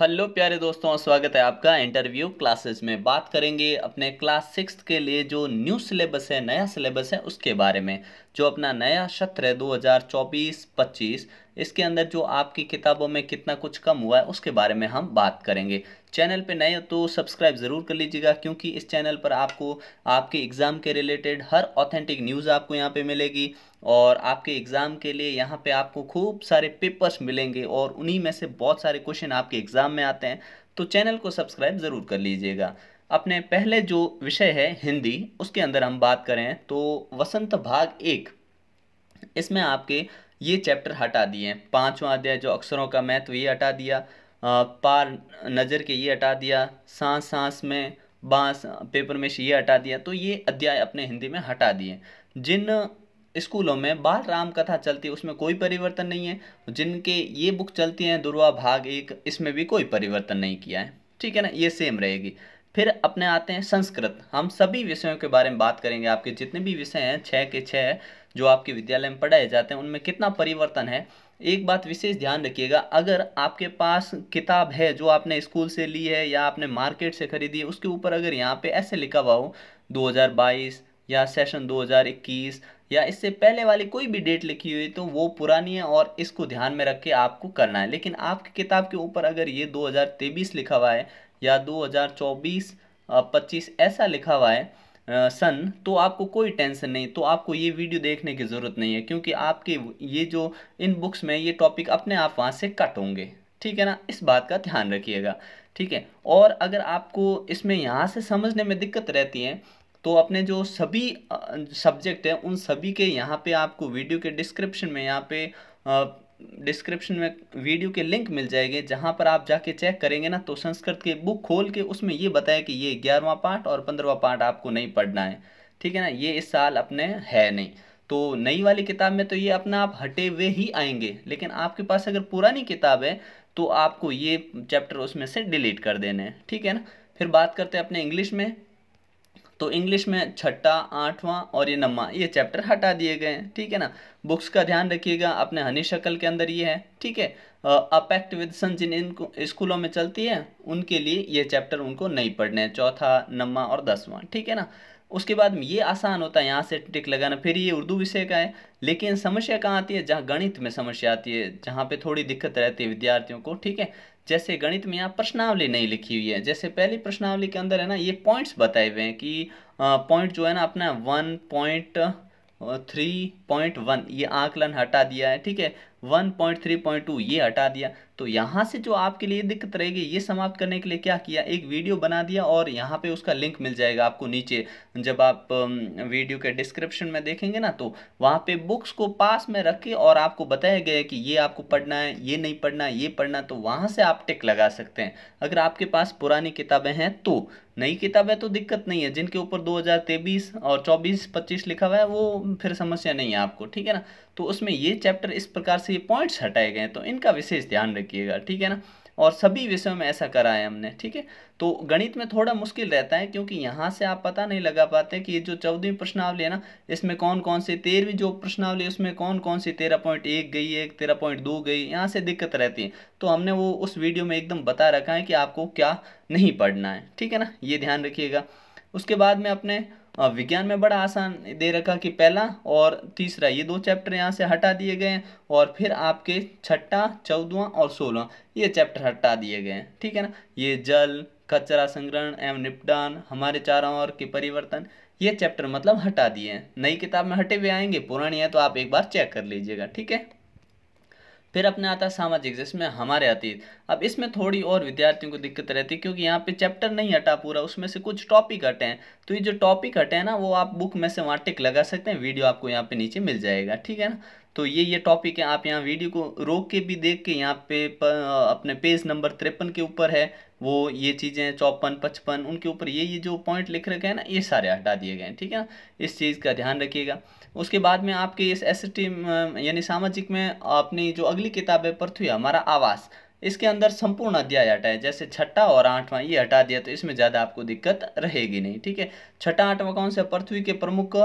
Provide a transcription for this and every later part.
hello प्यारे दोस्तों स्वागत है आपका इंटरव्यू क्लासेस में बात करेंगे अपने क्लास सिक्स के लिए जो न्यू सिलेबस है नया सिलेबस है उसके बारे में जो अपना नया सत्र है 2024-25 इसके अंदर जो आपकी किताबों में कितना कुछ कम हुआ है उसके बारे में हम बात करेंगे चैनल पे नए हो तो सब्सक्राइब ज़रूर कर लीजिएगा क्योंकि इस चैनल पर आपको आपके एग्ज़ाम के रिलेटेड हर ऑथेंटिक न्यूज़ आपको यहाँ पे मिलेगी और आपके एग्ज़ाम के लिए यहाँ पे आपको खूब सारे पेपर्स मिलेंगे और उन्हीं में से बहुत सारे क्वेश्चन आपके एग्ज़ाम में आते हैं तो चैनल को सब्सक्राइब ज़रूर कर लीजिएगा अपने पहले जो विषय है हिंदी उसके अंदर हम बात करें तो वसंत भाग एक इसमें आपके ये चैप्टर हटा दिए हैं पाँचवा अध्याय जो अक्षरों का महत्व ये हटा दिया पार नज़र के ये हटा दिया सांस सांस में बांस पेपर में ये हटा दिया तो ये अध्याय अपने हिंदी में हटा दिए जिन स्कूलों में बाल राम कथा चलती है उसमें कोई परिवर्तन नहीं है जिनके ये बुक चलती हैं दुर्वा भाग एक इसमें भी कोई परिवर्तन नहीं किया है ठीक है ना ये सेम रहेगी फिर अपने आते हैं संस्कृत हम सभी विषयों के बारे में बात करेंगे आपके जितने भी विषय हैं छः के छः जो आपके विद्यालय में पढ़ाए जाते हैं उनमें कितना परिवर्तन है एक बात विशेष ध्यान रखिएगा अगर आपके पास किताब है जो आपने स्कूल से ली है या आपने मार्केट से खरीदी है उसके ऊपर अगर यहाँ पे ऐसे लिखा हुआ हो 2022 या सेशन 2021 या इससे पहले वाली कोई भी डेट लिखी हुई तो वो पुरानी है और इसको ध्यान में रख के आपको करना है लेकिन आपकी किताब के ऊपर अगर ये 2023 लिखा हुआ है या 2024 25 ऐसा लिखा हुआ है सन तो आपको कोई टेंशन नहीं तो आपको ये वीडियो देखने की ज़रूरत नहीं है क्योंकि आपके ये जो इन बुक्स में ये टॉपिक अपने आप वहाँ से कट होंगे ठीक है ना इस बात का ध्यान रखिएगा ठीक है और अगर आपको इसमें यहाँ से समझने में दिक्कत रहती है तो अपने जो सभी सब्जेक्ट हैं उन सभी के यहाँ पे आपको वीडियो के डिस्क्रिप्शन में यहाँ पे डिस्क्रिप्शन में वीडियो के लिंक मिल जाएंगे जहाँ पर आप जाके चेक करेंगे ना तो संस्कृत के बुक खोल के उसमें ये बताया कि ये ग्यारहवा पार्ट और पंद्रहवा पार्ट आपको नहीं पढ़ना है ठीक है ना ये इस साल अपने है नहीं तो नई वाली किताब में तो ये अपना आप हटे हुए ही आएंगे लेकिन आपके पास अगर पुरानी किताब है तो आपको ये चैप्टर उसमें से डिलीट कर देने हैं ठीक है ना फिर बात करते हैं अपने इंग्लिश में तो इंग्लिश में छठा आठवां और ये नम्मा ये चैप्टर हटा दिए गए हैं ठीक है ना बुक्स का ध्यान रखिएगा अपने हनी शक्ल के अंदर ये है ठीक है विद विदसन जिन इन स्कूलों में चलती है उनके लिए ये चैप्टर उनको नहीं पढ़ने हैं चौथा नम्मा और दसवां ठीक है ना उसके बाद में ये आसान होता है यहाँ से टिक लगाना फिर ये उर्दू विषय का है लेकिन समस्या कहाँ आती है जहाँ गणित में समस्या आती है जहाँ पे थोड़ी दिक्कत रहती है विद्यार्थियों को ठीक है जैसे गणित में यहाँ प्रश्नावली नहीं लिखी हुई है जैसे पहली प्रश्नावली के अंदर है ना ये पॉइंट्स बताए हुए हैं कि पॉइंट जो है ना अपना one point three point one ये आंकलन हटा दिया है ठीक है one point three point two ये हटा दिया तो यहाँ से जो आपके लिए दिक्कत रहेगी ये समाप्त करने के लिए क्या किया एक वीडियो बना दिया और यहाँ पे उसका लिंक मिल जाएगा आपको नीचे जब आप वीडियो के डिस्क्रिप्शन में देखेंगे ना तो वहाँ पे बुक्स को पास में रख के और आपको बताया गया कि ये आपको पढ़ना है ये नहीं पढ़ना ये पढ़ना तो वहाँ से आप टिक लगा सकते हैं अगर आपके पास पुरानी किताबें हैं तो नई किताबें तो दिक्कत नहीं है जिनके ऊपर 2023 और चौबीस पच्चीस लिखा हुआ है वो फिर समस्या नहीं है आपको ठीक है ना तो उसमें ये चैप्टर इस प्रकार से ये पॉइंट्स हटाए गए हैं तो इनका विशेष ध्यान रखें रखिएगा ठीक है ना और सभी विषयों में ऐसा करा है हमने ठीक है तो गणित में थोड़ा मुश्किल रहता है क्योंकि यहाँ से आप पता नहीं लगा पाते कि ये जो चौदहवीं प्रश्नावली है ना इसमें कौन कौन सी तेरहवीं जो प्रश्नावली उसमें कौन कौन सी तेरह पॉइंट एक गई एक तेरह पॉइंट दो गई यहाँ से दिक्कत रहती है तो हमने वो उस वीडियो में एकदम बता रखा है कि आपको क्या नहीं पढ़ना है ठीक है ना ये ध्यान रखिएगा उसके बाद में अपने विज्ञान में बड़ा आसान दे रखा कि पहला और तीसरा ये दो चैप्टर यहाँ से हटा दिए गए हैं और फिर आपके छठा चौदवा और सोलवा ये चैप्टर हटा दिए गए हैं ठीक है ना ये जल कचरा संग्रहण एवं निपटान हमारे चारों ओर के परिवर्तन ये चैप्टर मतलब हटा दिए हैं नई किताब में हटे हुए आएंगे पुरानी है तो आप एक बार चेक कर लीजिएगा ठीक है फिर अपने आता है सामाजिक जिसमें हमारे अतीत अब इसमें थोड़ी और विद्यार्थियों को दिक्कत रहती है क्योंकि यहाँ पे चैप्टर नहीं हटा पूरा उसमें से कुछ टॉपिक हटे हैं तो ये जो टॉपिक हटे हैं ना वो आप बुक में से वहाँ टिक लगा सकते हैं वीडियो आपको यहाँ पे नीचे मिल जाएगा ठीक है ना तो ये ये टॉपिक है आप यहाँ वीडियो को रोक के भी देख के यहाँ पे प, अपने पेज नंबर तिरपन के ऊपर है वो ये चीज़ें चौपन पचपन उनके ऊपर ये ये जो पॉइंट लिख रखे हैं ना ये सारे हटा दिए गए हैं ठीक है इस चीज़ का ध्यान रखिएगा उसके बाद में आपके इस एस यानी सामाजिक में अपनी जो अगली किताब है पृथ्वी हमारा आवास इसके अंदर संपूर्ण अध्याय हटाए जैसे छठा और आठवां ये हटा दिया तो इसमें ज़्यादा आपको दिक्कत रहेगी नहीं ठीक है छठा आठवां कौन सा पृथ्वी के प्रमुख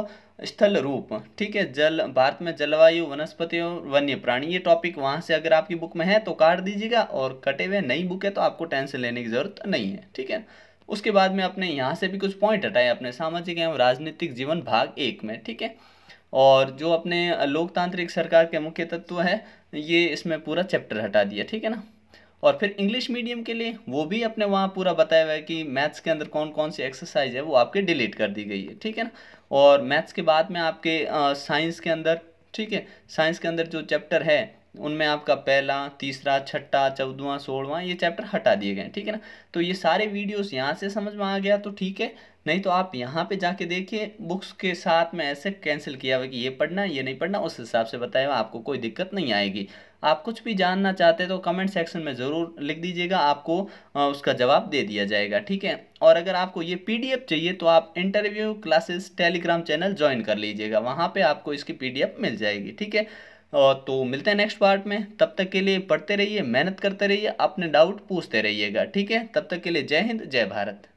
स्थल रूप ठीक है जल भारत में जलवायु वनस्पति और वन्य प्राणी ये टॉपिक वहाँ से अगर आपकी बुक में है तो काट दीजिएगा और कटे हुए नई बुक है तो आपको टेंशन लेने की ज़रूरत नहीं है ठीक है उसके बाद में अपने यहाँ से भी कुछ पॉइंट हटाए अपने सामाजिक एवं राजनीतिक जीवन भाग एक में ठीक है और जो अपने लोकतांत्रिक सरकार के मुख्य तत्व है ये इसमें पूरा चैप्टर हटा दिया ठीक है ना और फिर इंग्लिश मीडियम के लिए वो भी अपने वहाँ पूरा बताया हुआ है कि मैथ्स के अंदर कौन कौन सी एक्सरसाइज है वो आपके डिलीट कर दी गई है ठीक है ना और मैथ्स के बाद में आपके साइंस के अंदर ठीक है साइंस के अंदर जो चैप्टर है उनमें आपका पहला तीसरा छठा चौदवा सोलवा ये चैप्टर हटा दिए गए ठीक है ना तो ये सारे वीडियोस यहाँ से समझ में आ गया तो ठीक है नहीं तो आप यहाँ पे जाके देखिए बुक्स के साथ में ऐसे कैंसिल किया हुआ कि ये पढ़ना ये नहीं पढ़ना उस हिसाब से बताया हुआ आपको कोई दिक्कत नहीं आएगी आप कुछ भी जानना चाहते हैं तो कमेंट सेक्शन में ज़रूर लिख दीजिएगा आपको उसका जवाब दे दिया जाएगा ठीक है और अगर आपको ये पीडीएफ चाहिए तो आप interview classes telegram channel join कर लीजिएगा वहाँ पर आपको इसकी पी मिल जाएगी ठीक है और तो मिलते हैं नेक्स्ट पार्ट में तब तक के लिए पढ़ते रहिए मेहनत करते रहिए अपने डाउट पूछते रहिएगा ठीक है तब तक के लिए जय हिंद जय भारत